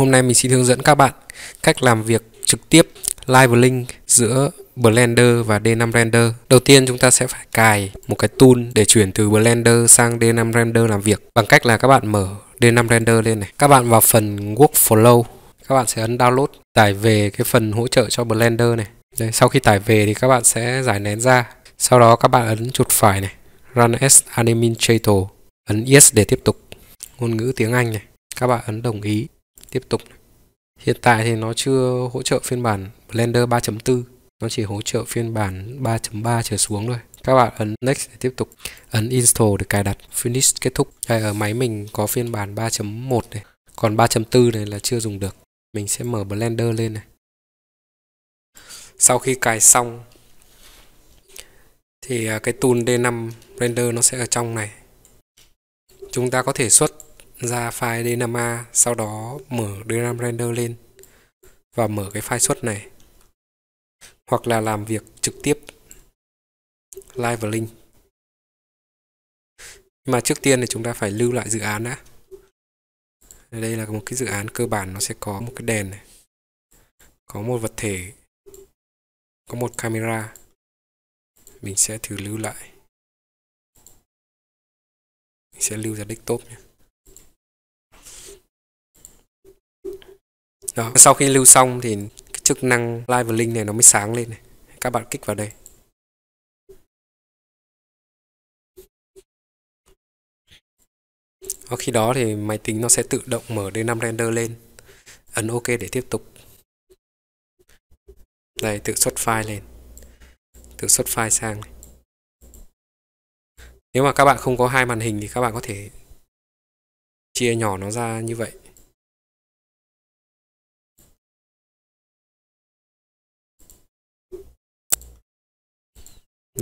Hôm nay mình xin hướng dẫn các bạn cách làm việc trực tiếp live link giữa Blender và D5 Render. Đầu tiên chúng ta sẽ phải cài một cái tool để chuyển từ Blender sang D5 Render làm việc bằng cách là các bạn mở D5 Render lên này. Các bạn vào phần Workflow, các bạn sẽ ấn download, tải về cái phần hỗ trợ cho Blender này. Đây, sau khi tải về thì các bạn sẽ giải nén ra. Sau đó các bạn ấn chuột phải này, Run as Administrator, ấn Yes để tiếp tục. Ngôn ngữ tiếng Anh này, các bạn ấn đồng ý tiếp tục hiện tại thì nó chưa hỗ trợ phiên bản Blender 3.4 nó chỉ hỗ trợ phiên bản 3.3 trở xuống thôi các bạn ấn next để tiếp tục ấn install để cài đặt finish kết thúc đây ở máy mình có phiên bản 3.1 này còn 3.4 này là chưa dùng được mình sẽ mở Blender lên này sau khi cài xong thì à, cái tool D5 render nó sẽ ở trong này chúng ta có thể xuất ra file D5A sau đó mở DRAM render lên và mở cái file xuất này hoặc là làm việc trực tiếp live link nhưng mà trước tiên thì chúng ta phải lưu lại dự án đã đây là một cái dự án cơ bản nó sẽ có một cái đèn này có một vật thể có một camera mình sẽ thử lưu lại mình sẽ lưu ra desktop nhé Đó. Sau khi lưu xong thì cái chức năng Live Link này nó mới sáng lên này. Các bạn kích vào đây. Đó, khi đó thì máy tính nó sẽ tự động mở D5 Render lên. Ấn OK để tiếp tục. Đây, tự xuất file lên. Tự xuất file sang Nếu mà các bạn không có hai màn hình thì các bạn có thể chia nhỏ nó ra như vậy.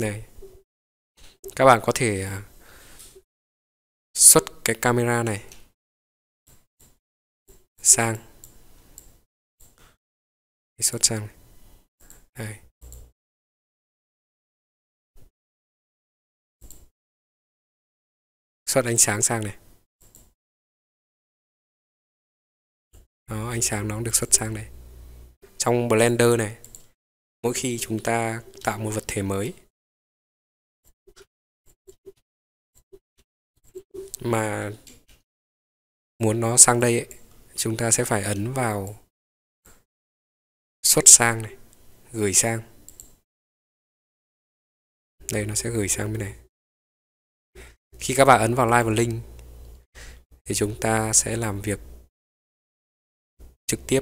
này các bạn có thể à, xuất cái camera này sang xuất sang này. xuất ánh sáng sang này đó ánh sáng nó được xuất sang đây trong blender này mỗi khi chúng ta tạo một vật thể mới mà muốn nó sang đây ấy, chúng ta sẽ phải ấn vào xuất sang này gửi sang đây nó sẽ gửi sang bên này khi các bạn ấn vào live và link thì chúng ta sẽ làm việc trực tiếp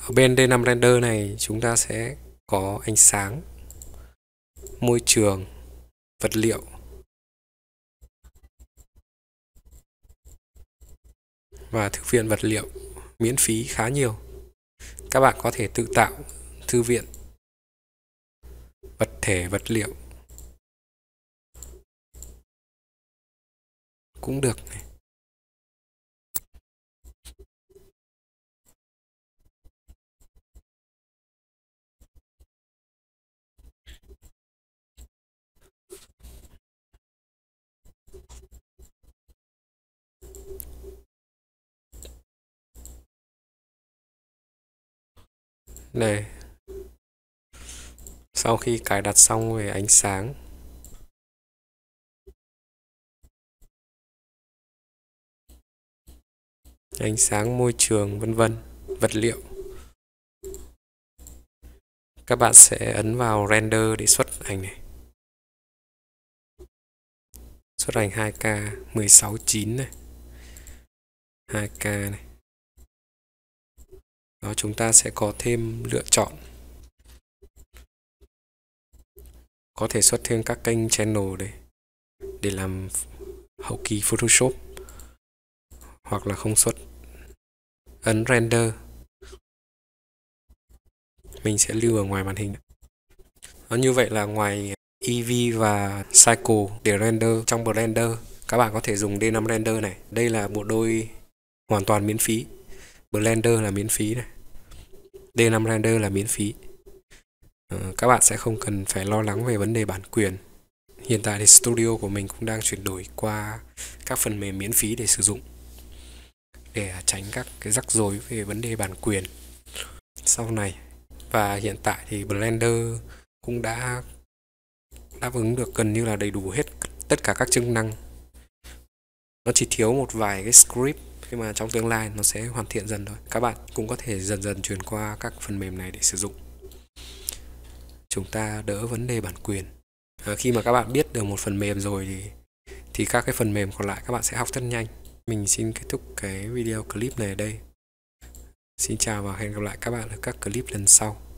ở bên D5 render này chúng ta sẽ có ánh sáng môi trường vật liệu và thư viện vật liệu miễn phí khá nhiều các bạn có thể tự tạo thư viện vật thể vật liệu cũng được này này sau khi cài đặt xong về ánh sáng ánh sáng môi trường vân vân vật liệu các bạn sẽ ấn vào render để xuất ảnh này xuất ảnh 2K 169 này 2K này đó chúng ta sẽ có thêm lựa chọn có thể xuất thêm các kênh channel đây để làm hậu kỳ Photoshop hoặc là không xuất ấn render mình sẽ lưu ở ngoài màn hình nó như vậy là ngoài EV và Cycle để render trong Blender các bạn có thể dùng D5 Render này đây là bộ đôi hoàn toàn miễn phí Blender là miễn phí này D5 Blender là miễn phí ờ, các bạn sẽ không cần phải lo lắng về vấn đề bản quyền hiện tại thì studio của mình cũng đang chuyển đổi qua các phần mềm miễn phí để sử dụng để à, tránh các cái rắc rối về vấn đề bản quyền sau này và hiện tại thì Blender cũng đã đáp ứng được gần như là đầy đủ hết tất cả các chức năng nó chỉ thiếu một vài cái script nhưng mà trong tương lai nó sẽ hoàn thiện dần thôi các bạn cũng có thể dần dần chuyển qua các phần mềm này để sử dụng chúng ta đỡ vấn đề bản quyền à, khi mà các bạn biết được một phần mềm rồi thì thì các cái phần mềm còn lại các bạn sẽ học rất nhanh mình xin kết thúc cái video clip này ở đây xin chào và hẹn gặp lại các bạn ở các clip lần sau